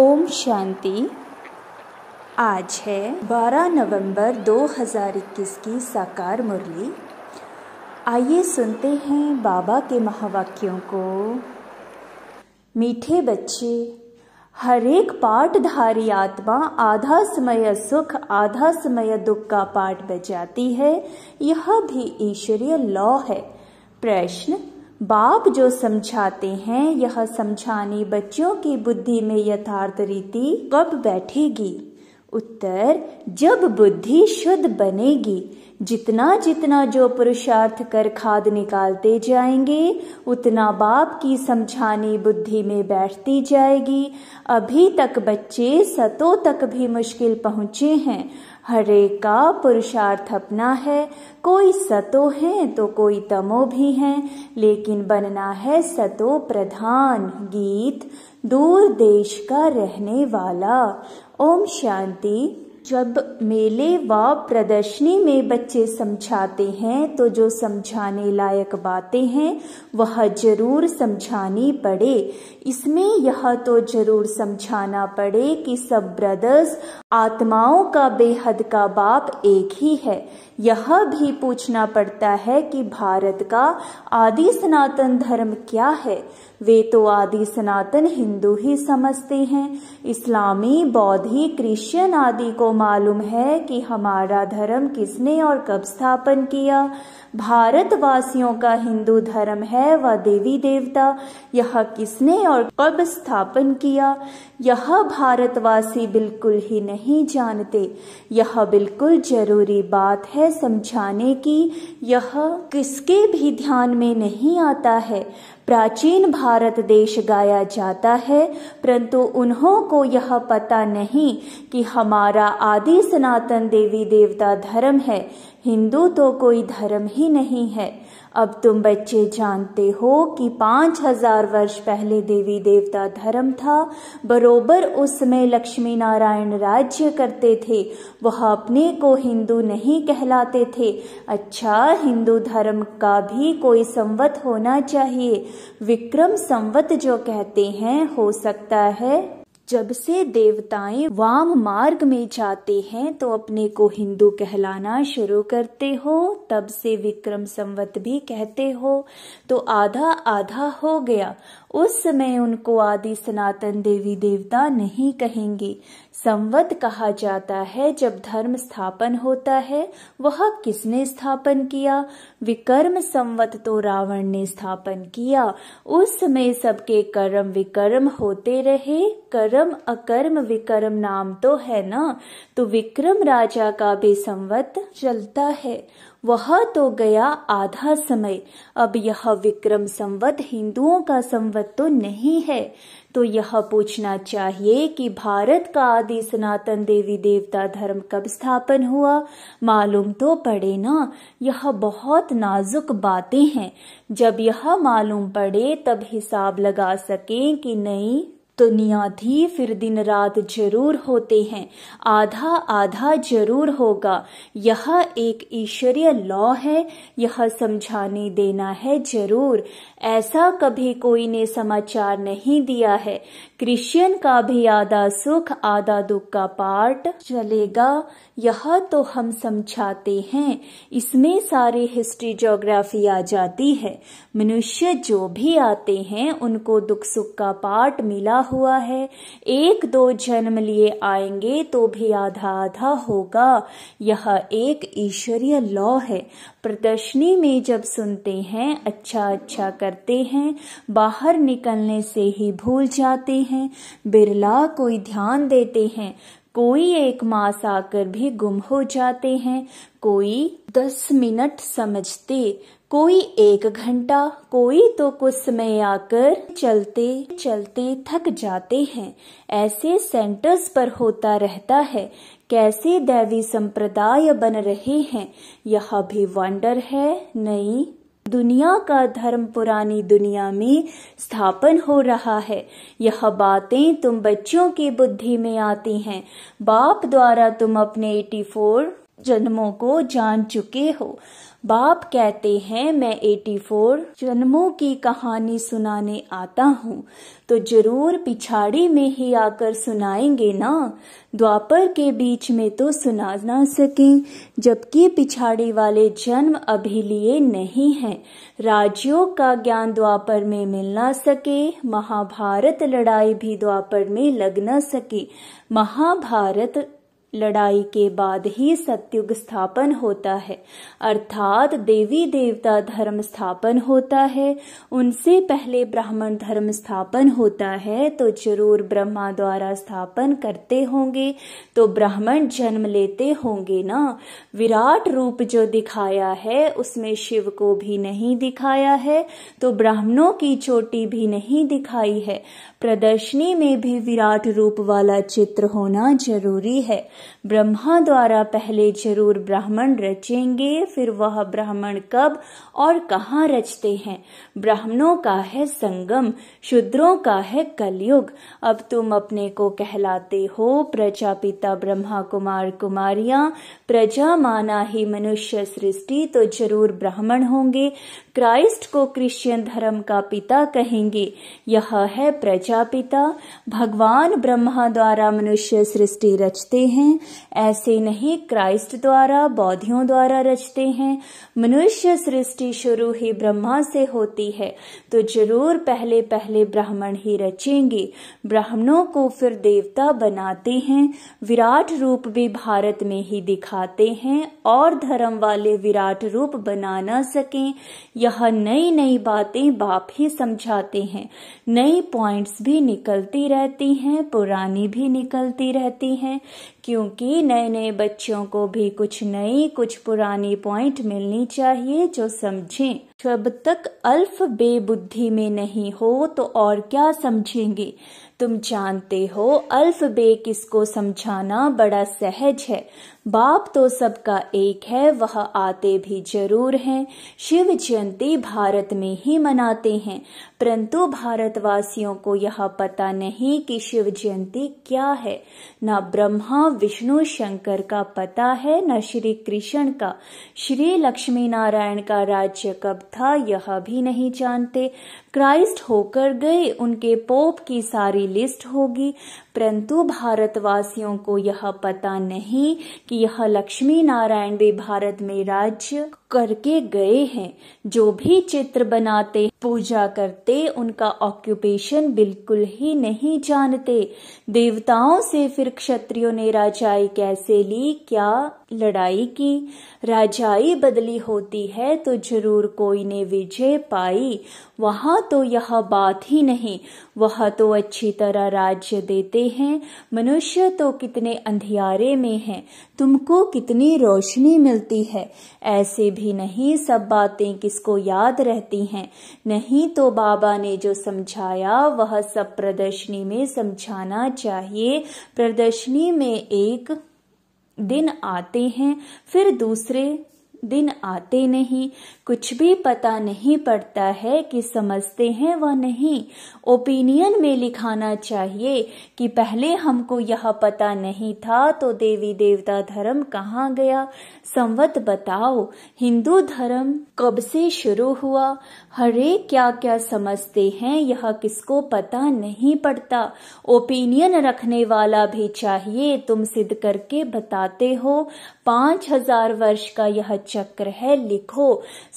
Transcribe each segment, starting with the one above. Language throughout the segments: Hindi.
ओम शांति आज है 12 नवंबर 2021 की साकार मुरली आइए सुनते हैं बाबा के महावाक्यों को मीठे बच्चे हरेक पाठधारी आत्मा आधा समय सुख आधा समय दुख का पाठ बजाती है यह भी ईश्वरीय लॉ है प्रश्न बाप जो समझाते हैं यह समझाने बच्चों की बुद्धि में यथार्थ रीति कब बैठेगी उत्तर जब बुद्धि शुद्ध बनेगी जितना जितना जो पुरुषार्थ कर खाद निकालते जाएंगे उतना बाप की समझानी बुद्धि में बैठती जाएगी अभी तक बच्चे सतो तक भी मुश्किल पहुँचे हैं हरेक का पुरुषार्थ अपना है कोई सतो है तो कोई तमो भी है लेकिन बनना है सतो प्रधान गीत दूर देश का रहने वाला ओम शांति जब मेले व प्रदर्शनी में बच्चे समझाते हैं तो जो समझाने लायक बातें हैं वह जरूर समझानी पड़े इसमें यह तो जरूर समझाना पड़े कि सब ब्रदर्स आत्माओं का बेहद का बाप एक ही है यह भी पूछना पड़ता है कि भारत का आदि सनातन धर्म क्या है वे तो आदि सनातन हिंदू ही समझते हैं इस्लामी बौद्धी क्रिश्चियन आदि को मालूम है कि हमारा धर्म किसने और कब स्थापन किया भारतवासियों का हिंदू धर्म है वह देवी देवता यह किसने और कब स्थापन किया यह भारतवासी बिल्कुल ही नहीं जानते यह बिल्कुल जरूरी बात है समझाने की यह किसके भी ध्यान में नहीं आता है प्राचीन भारत देश गाया जाता है परंतु उन्हों को यह पता नहीं कि हमारा आदि सनातन देवी देवता धर्म है हिंदू तो कोई धर्म ही नहीं है अब तुम बच्चे जानते हो कि पाँच हजार वर्ष पहले देवी देवता धर्म था बरोबर उसमें लक्ष्मी नारायण राज्य करते थे वह अपने को हिंदू नहीं कहलाते थे अच्छा हिंदू धर्म का भी कोई संवत होना चाहिए विक्रम संवत जो कहते हैं हो सकता है जब से देवताएं वाम मार्ग में जाते हैं तो अपने को हिंदू कहलाना शुरू करते हो तब से विक्रम संवत भी कहते हो तो आधा आधा हो गया उस समय उनको आदि सनातन देवी देवता नहीं कहेंगे संवत कहा जाता है जब धर्म स्थापन होता है वह किसने स्थापन किया विकर्म संवत तो रावण ने स्थापन किया उस समय सबके कर्म विकर्म होते रहे कर्म अकर्म विकर्म नाम तो है ना तो विक्रम राजा का भी संवत चलता है वह तो गया आधा समय अब यह विक्रम संवत हिंदुओं का संवत तो नहीं है तो यह पूछना चाहिए कि भारत का आदि सनातन देवी देवता धर्म कब स्थापन हुआ मालूम तो पड़े ना यह बहुत नाजुक बातें हैं जब यह मालूम पड़े तब हिसाब लगा सकें कि नहीं तो नियाधी फिर दिन रात जरूर होते हैं आधा आधा जरूर होगा यह एक ईश्वरीय लॉ है यह समझाने देना है जरूर ऐसा कभी कोई ने समाचार नहीं दिया है क्रिश्चियन का भी आधा सुख आधा दुख का पार्ट चलेगा यह तो हम समझाते हैं इसमें सारी हिस्ट्री जोग्राफी आ जाती है मनुष्य जो भी आते हैं उनको दुख सुख का पार्ट मिला हुआ है एक दो जन्म लिए आएंगे तो भी आधा आधा होगा यह एक ईश्वरीय लॉ है प्रदर्शनी में जब सुनते हैं अच्छा अच्छा करते हैं बाहर निकलने से ही भूल जाते हैं बिरला कोई ध्यान देते हैं कोई एक मास आकर भी गुम हो जाते हैं कोई दस मिनट समझते कोई एक घंटा कोई तो कुछ समय आकर चलते चलते थक जाते हैं ऐसे सेंटर्स पर होता रहता है कैसे दैवी संप्रदाय बन रहे हैं यह भी वंडर है नई दुनिया का धर्म पुरानी दुनिया में स्थापन हो रहा है यह बातें तुम बच्चों की बुद्धि में आती हैं बाप द्वारा तुम अपने 84 जन्मों को जान चुके हो बाप कहते हैं मैं 84 जन्मों की कहानी सुनाने आता हूँ तो जरूर पिछाड़ी में ही आकर सुनाएंगे ना द्वापर के बीच में तो सुना ना सके जबकि पिछाड़ी वाले जन्म अभी लिए नहीं हैं राज्यों का ज्ञान द्वापर में मिल ना सके महाभारत लड़ाई भी द्वापर में लग ना सके महाभारत लड़ाई के बाद ही सत्युग स्थापन होता है अर्थात देवी देवता धर्म स्थापन होता है उनसे पहले ब्राह्मण धर्म स्थापन होता है तो जरूर ब्रह्मा द्वारा स्थापन करते होंगे तो ब्राह्मण जन्म लेते होंगे ना विराट रूप जो दिखाया है उसमें शिव को भी नहीं दिखाया है तो ब्राह्मणों की चोटी भी नहीं दिखाई है प्रदर्शनी में भी विराट रूप वाला चित्र होना जरूरी है ब्रह्मा द्वारा पहले जरूर ब्राह्मण रचेंगे फिर वह ब्राह्मण कब और कहाँ रचते हैं ब्राह्मणों का है संगम शूद्रों का है कलयुग अब तुम अपने को कहलाते हो प्रजापिता ब्रह्मा कुमार कुमारिया प्रजा माना ही मनुष्य सृष्टि तो जरूर ब्राह्मण होंगे क्राइस्ट को क्रिश्चियन धर्म का पिता कहेंगे यह है प्रजापिता भगवान ब्रह्मा द्वारा मनुष्य सृष्टि रचते हैं ऐसे नहीं क्राइस्ट द्वारा बौद्धियों द्वारा रचते हैं मनुष्य सृष्टि शुरू ही ब्रह्मा से होती है तो जरूर पहले पहले ब्राह्मण ही रचेंगे ब्राह्मणों को फिर देवता बनाते हैं विराट रूप भी भारत में ही दिखाते हैं और धर्म वाले विराट रूप बना ना सकें यह नई नई बातें बाप ही समझाते हैं नई पॉइंट्स भी निकलती रहती हैं पुरानी भी निकलती रहती हैं क्योंकि नए नए बच्चों को भी कुछ नई कुछ पुरानी पॉइंट मिलनी चाहिए जो समझें जब तक अल्फ बेबुद्धि में नहीं हो तो और क्या समझेंगे तुम जानते हो अल्फ बे किसको समझाना बड़ा सहज है बाप तो सबका एक है वह आते भी जरूर हैं शिव जयंती भारत में ही मनाते हैं परंतु भारतवासियों को यह पता नहीं कि शिव जयंती क्या है न ब्रह्मा विष्णु शंकर का पता है न श्री कृष्ण का श्री लक्ष्मी नारायण का राज्य कब था यह भी नहीं जानते क्राइस्ट होकर गए उनके पोप की सारी लिस्ट होगी परंतु भारतवासियों को यह पता नहीं कि यह लक्ष्मी नारायण वे भारत में राज्य करके गए हैं जो भी चित्र बनाते पूजा करते उनका ऑक्यूपेशन बिल्कुल ही नहीं जानते देवताओं से फिर क्षत्रियो ने राजाई कैसे ली क्या लड़ाई की राजाई बदली होती है तो जरूर कोई ने विजय पाई वहां तो यह बात ही नहीं वह तो अच्छी तरह राज्य देते हैं मनुष्य तो कितने अंधियारे में हैं तुमको कितनी रोशनी मिलती है ऐसे भी नहीं सब बातें किसको याद रहती हैं नहीं तो बाबा ने जो समझाया वह सब प्रदर्शनी में समझाना चाहिए प्रदर्शनी में एक दिन आते हैं फिर दूसरे दिन आते नहीं कुछ भी पता नहीं पड़ता है कि समझते हैं व नहीं ओपिनियन में लिखाना चाहिए कि पहले हमको यह पता नहीं था तो देवी देवता धर्म कहाँ गया संवत बताओ हिंदू धर्म कब से शुरू हुआ हरे क्या क्या समझते हैं यह किसको पता नहीं पड़ता ओपिनियन रखने वाला भी चाहिए तुम सिद्ध करके बताते हो पांच हजार वर्ष का यह चक्र है लिखो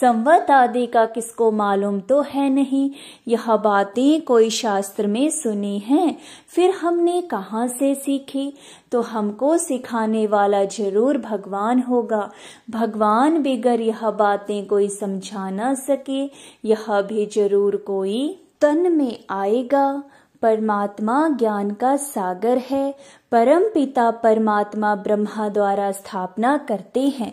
संवत आदि का किसको मालूम तो है नहीं यह बातें कोई शास्त्र में सुनी हैं फिर हमने कहाँ से सीखी तो हमको सिखाने वाला जरूर भगवान होगा भगवान बिगर यह बातें कोई समझा ना सके यह भी जरूर कोई तन में आएगा परमात्मा ज्ञान का सागर है परम पिता परमात्मा ब्रह्मा द्वारा स्थापना करते हैं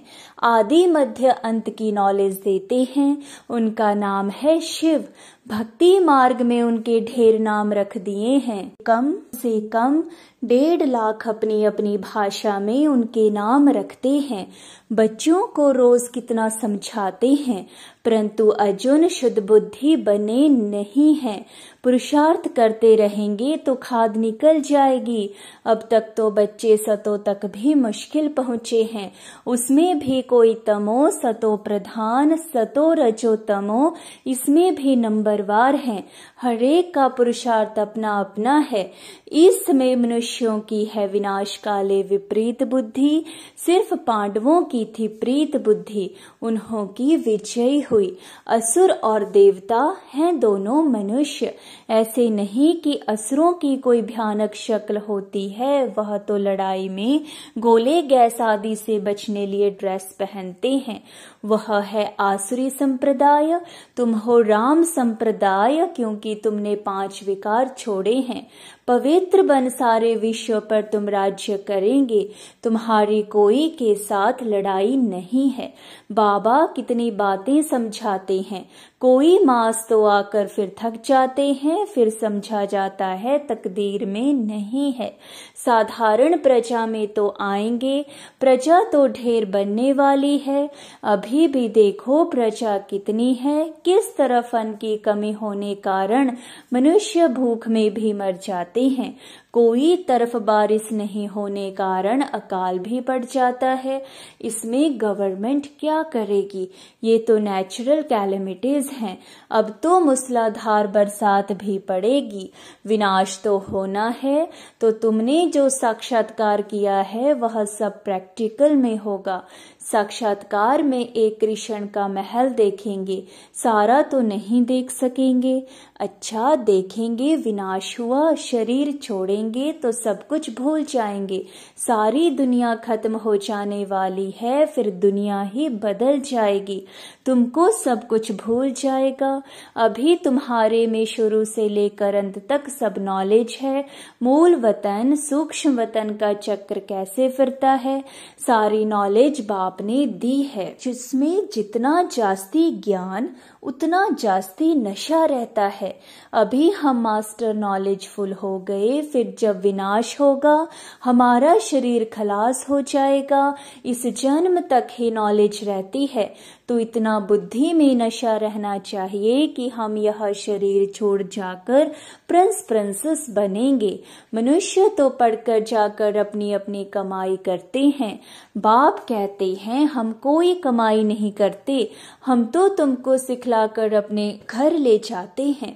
आदि मध्य अंत की नॉलेज देते हैं उनका नाम है शिव भक्ति मार्ग में उनके ढेर नाम रख दिए हैं कम से कम डेढ़ लाख अपनी अपनी भाषा में उनके नाम रखते हैं बच्चों को रोज कितना समझाते हैं परंतु अर्जुन शुद्ध बुद्धि बने नहीं हैं पुरुषार्थ करते रहेंगे तो खाद निकल जाएगी अब तक तो बच्चे सतो तक भी मुश्किल पहुंचे हैं उसमें भी कोई तमो सतो प्रधान सतो रजो तमो इसमें भी नंबरवार हैं हरेक का पुरुषार्थ अपना अपना है इसमें मनुष्यों की है विनाश काले विपरीत बुद्धि सिर्फ पांडवों की थी प्रीत बुद्धि उन्हों की विजयी हुई असुर और देवता हैं दोनों मनुष्य ऐसे नहीं कि असुरों की कोई भयानक शक्ल होती है है वह तो लड़ाई में गोले गैस आदि से बचने लिए ड्रेस पहनते हैं वह है आसुरी संप्रदाय तुम हो राम संप्रदाय क्योंकि तुमने पांच विकार छोड़े हैं पवित्र बन सारे विश्व पर तुम राज्य करेंगे तुम्हारी कोई के साथ लड़ाई नहीं है बाबा कितनी बातें समझाते हैं कोई मास तो आकर फिर थक जाते हैं फिर समझा जाता है तकदीर में नहीं है साधारण प्रजा में तो आएंगे प्रजा तो ढेर बनने वाली है अभी भी देखो प्रजा कितनी है किस तरफ अन्न की कमी होने कारण मनुष्य भूख में भी मर जाते हैं कोई तरफ बारिश नहीं होने कारण अकाल भी पड़ जाता है इसमें गवर्नमेंट क्या करेगी ये तो नेचुरल कैलमिटीज हैं अब तो मूसलाधार बरसात भी पड़ेगी विनाश तो होना है तो तुमने जो साक्षात्कार किया है वह सब प्रैक्टिकल में होगा साक्षात्कार में एक कृष्ण का महल देखेंगे सारा तो नहीं देख सकेंगे अच्छा देखेंगे विनाश हुआ शरीर छोड़ेंगे तो सब कुछ भूल जाएंगे सारी दुनिया खत्म हो जाने वाली है फिर दुनिया ही बदल जाएगी तुमको सब कुछ भूल जाएगा अभी तुम्हारे में शुरू से लेकर अंत तक सब नॉलेज है मूल वतन सूक्ष्म वतन का चक्र कैसे फिरता है सारी नॉलेज बाप आपने दी है जिसमें जितना जास्ती ज्ञान उतना जास्ती नशा रहता है अभी हम मास्टर नॉलेजफुल हो गए फिर जब विनाश होगा हमारा शरीर खलास हो जाएगा इस जन्म तक ही नॉलेज रहती है तो इतना बुद्धि में नशा रहना चाहिए कि हम यह शरीर छोड़ जाकर प्रिंस प्रिंसेस बनेंगे मनुष्य तो पढ़कर जाकर अपनी अपनी कमाई करते हैं बाप कहते हैं हम कोई कमाई नहीं करते हम तो तुमको सिखला लाकर अपने घर ले जाते हैं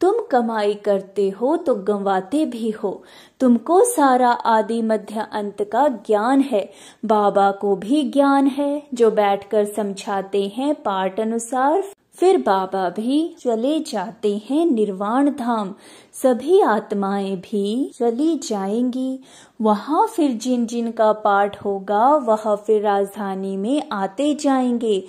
तुम कमाई करते हो तो गंवाते भी हो तुमको सारा आदि मध्य अंत का ज्ञान है बाबा को भी ज्ञान है जो बैठकर समझाते हैं पाठ अनुसार फिर बाबा भी चले जाते हैं निर्वाण धाम सभी आत्माएं भी चली जाएंगी वहाँ फिर जिन जिन का पाठ होगा वह फिर राजधानी में आते जाएंगे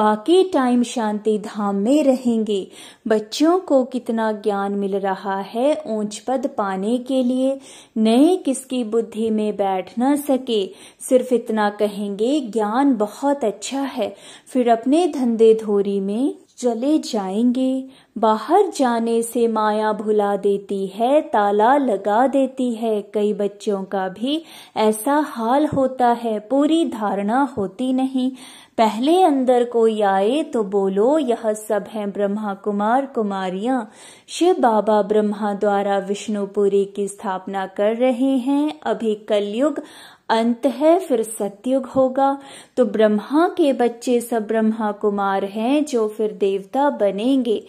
बाकी टाइम शांति धाम में रहेंगे बच्चों को कितना ज्ञान मिल रहा है ऊंच पद पाने के लिए नए किसकी बुद्धि में बैठ न सके सिर्फ इतना कहेंगे ज्ञान बहुत अच्छा है फिर अपने धंधे धोरी में चले जाएंगे बाहर जाने से माया भुला देती है ताला लगा देती है कई बच्चों का भी ऐसा हाल होता है पूरी धारणा होती नहीं पहले अंदर कोई आए तो बोलो यह सब है ब्रह्मा कुमार कुमारियां शिव बाबा ब्रह्मा द्वारा विष्णुपुरी की स्थापना कर रहे हैं अभी कलयुग अंत है फिर सत्युग होगा तो ब्रह्मा के बच्चे सब ब्रह्मा कुमार हैं जो फिर देवता बनेंगे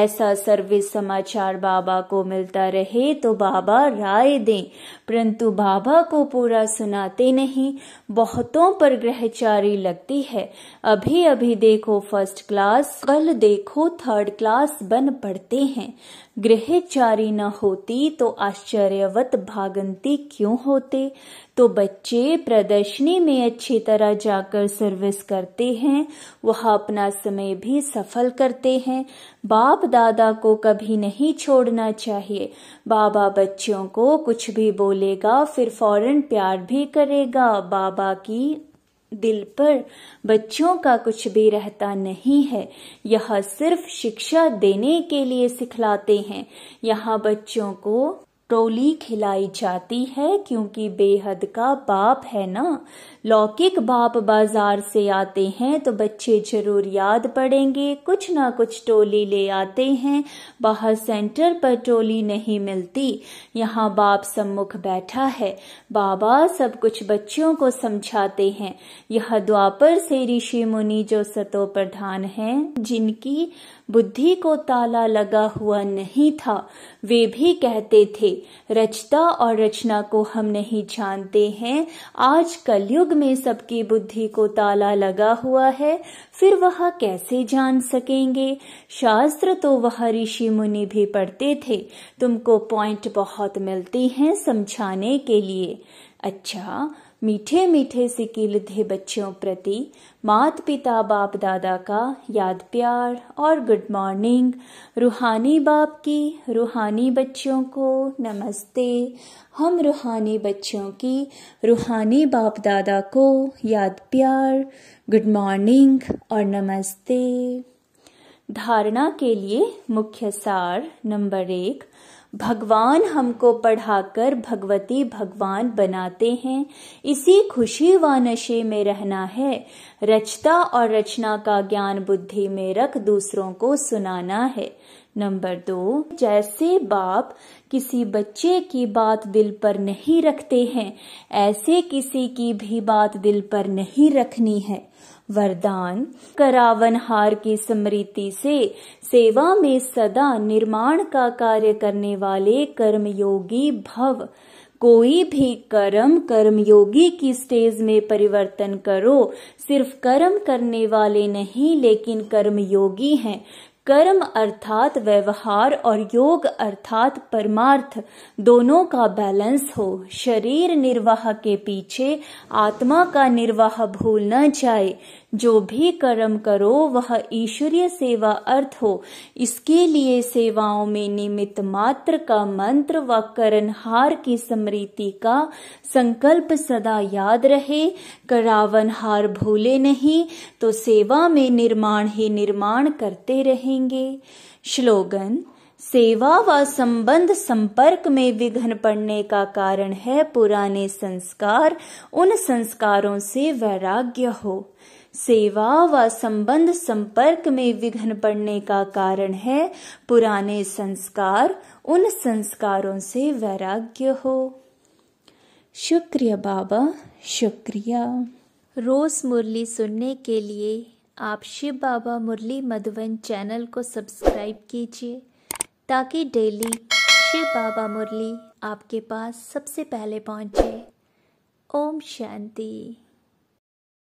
ऐसा सर्वे समाचार बाबा को मिलता रहे तो बाबा राय दें परंतु बाबा को पूरा सुनाते नहीं बहुतों पर ग्रहचारी लगती है अभी अभी देखो फर्स्ट क्लास कल देखो थर्ड क्लास बन पड़ते हैं गृहचारी न होती तो आश्चर्यवत भागंती क्यों होते तो बच्चे प्रदर्शनी में अच्छी तरह जाकर सर्विस करते हैं वह अपना समय भी सफल करते हैं बाप दादा को कभी नहीं छोड़ना चाहिए बाबा बच्चों को कुछ भी बोलेगा फिर फौरन प्यार भी करेगा बाबा की दिल पर बच्चों का कुछ भी रहता नहीं है यह सिर्फ शिक्षा देने के लिए सिखलाते हैं यहाँ बच्चों को टोली खिलाई जाती है क्योंकि बेहद का बाप है ना लौकिक बाप बाजार से आते हैं तो बच्चे जरूर याद पड़ेंगे कुछ ना कुछ टोली ले आते हैं बाहर सेंटर पर टोली नहीं मिलती यहाँ बाप सम्मुख बैठा है बाबा सब कुछ बच्चों को समझाते हैं यह द्वापर से ऋषि मुनि जो सतो प्रधान हैं जिनकी बुद्धि को ताला लगा हुआ नहीं था वे भी कहते थे रचता और रचना को हम नहीं जानते हैं आज कलयुग में सबकी बुद्धि को ताला लगा हुआ है फिर वह कैसे जान सकेंगे शास्त्र तो वह ऋषि मुनि भी पढ़ते थे तुमको पॉइंट बहुत मिलती हैं समझाने के लिए अच्छा मीठे मीठे से कीलधे बच्चों प्रति मात पिता बाप दादा का याद प्यार और गुड मॉर्निंग रूहानी बाप की रूहानी बच्चों को नमस्ते हम रूहानी बच्चों की रूहानी बाप दादा को याद प्यार गुड मॉर्निंग और नमस्ते धारणा के लिए मुख्य सार नंबर एक भगवान हमको पढ़ाकर भगवती भगवान बनाते हैं इसी खुशी व नशे में रहना है रचता और रचना का ज्ञान बुद्धि में रख दूसरों को सुनाना है नंबर दो जैसे बाप किसी बच्चे की बात दिल पर नहीं रखते हैं ऐसे किसी की भी बात दिल पर नहीं रखनी है वरदान करावनहार की स्मृति से सेवा में सदा निर्माण का कार्य करने वाले कर्मयोगी भव कोई भी कर्म कर्मयोगी की स्टेज में परिवर्तन करो सिर्फ कर्म करने वाले नहीं लेकिन कर्मयोगी हैं कर्म अर्थात व्यवहार और योग अर्थात परमार्थ दोनों का बैलेंस हो शरीर निर्वाह के पीछे आत्मा का निर्वाह भूल न जाए जो भी कर्म करो वह ईश्वरीय सेवा अर्थ हो इसके लिए सेवाओं में निमित्त मात्र का मंत्र व करणहार की स्मृति का संकल्प सदा याद रहे करावन हार भूले नहीं तो सेवा में निर्माण ही निर्माण करते रहेंगे श्लोगन सेवा व संबंध संपर्क में विघ्न पड़ने का कारण है पुराने संस्कार उन संस्कारों से वैराग्य हो सेवा व संबंध संपर्क में विघ्न पड़ने का कारण है पुराने संस्कार उन संस्कारों से वैराग्य हो शुक्रिया बाबा शुक्रिया रोज मुरली सुनने के लिए आप शिव बाबा मुरली मधुवन चैनल को सब्सक्राइब कीजिए ताकि डेली शिव बाबा मुरली आपके पास सबसे पहले पहुंचे ओम शांति